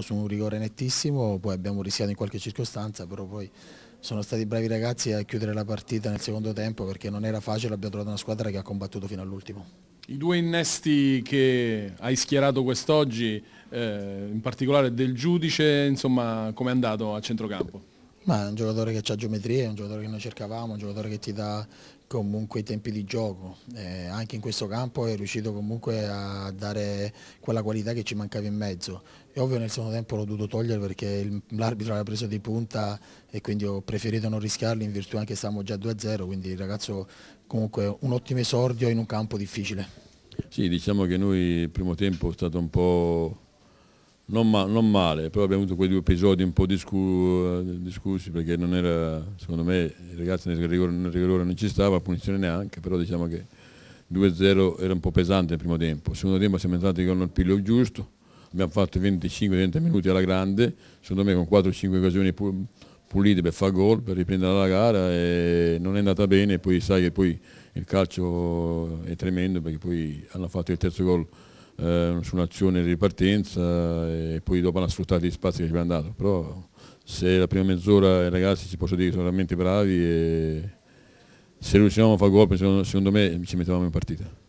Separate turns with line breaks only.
su un rigore nettissimo, poi abbiamo rischiato in qualche circostanza, però poi sono stati bravi ragazzi a chiudere la partita nel secondo tempo perché non era facile, abbiamo trovato una squadra che ha combattuto fino all'ultimo.
I due innesti che hai schierato quest'oggi, eh, in particolare del giudice, insomma, com'è andato a centrocampo?
Ma è un giocatore che ha geometria, è un giocatore che noi cercavamo, un giocatore che ti dà comunque i tempi di gioco. Eh, anche in questo campo è riuscito comunque a dare quella qualità che ci mancava in mezzo. È ovvio nel secondo tempo l'ho dovuto togliere perché l'arbitro l'ha preso di punta e quindi ho preferito non rischiarli in virtù anche stavamo già 2-0, quindi il ragazzo comunque un ottimo esordio in un campo difficile.
Sì, diciamo che noi il primo tempo è stato un po' non, ma, non, male, però abbiamo avuto quei due episodi un po' discu discussi perché non era, secondo me il ragazzo nel rigore, nel rigore non ci stava, punizione neanche, però diciamo che 2-0 era un po' pesante nel primo tempo, nel secondo tempo siamo entrati con il pillo giusto, abbiamo fatto 25-30 minuti alla grande, secondo me con 4-5 occasioni pulite per fare gol, per riprendere la gara e non è andata bene, poi sai che poi il calcio è tremendo perché poi hanno fatto il terzo gol eh, su un'azione di ripartenza e poi dopo hanno sfruttato gli spazi che ci abbiamo dato, però se la prima mezz'ora i ragazzi ci posso dire che sono veramente bravi e se riuscivamo a fare gol secondo me ci mettevamo in partita.